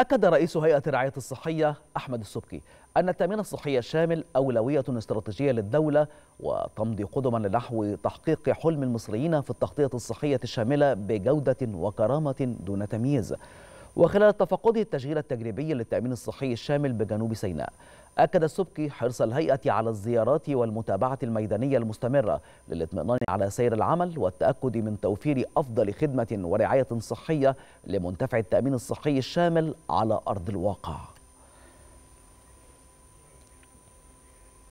أكد رئيس هيئة الرعاية الصحية أحمد السبكي أن التأمين الصحي الشامل أولوية استراتيجية للدولة وتمضي قدما لنحو تحقيق حلم المصريين في التغطية الصحية الشاملة بجودة وكرامة دون تمييز وخلال تفقده التشغيل التجريبي للتأمين الصحي الشامل بجنوب سيناء أكد السبكي حرص الهيئة على الزيارات والمتابعة الميدانية المستمرة للاطمئنان على سير العمل والتأكد من توفير أفضل خدمة ورعاية صحية لمنتفع التأمين الصحي الشامل على أرض الواقع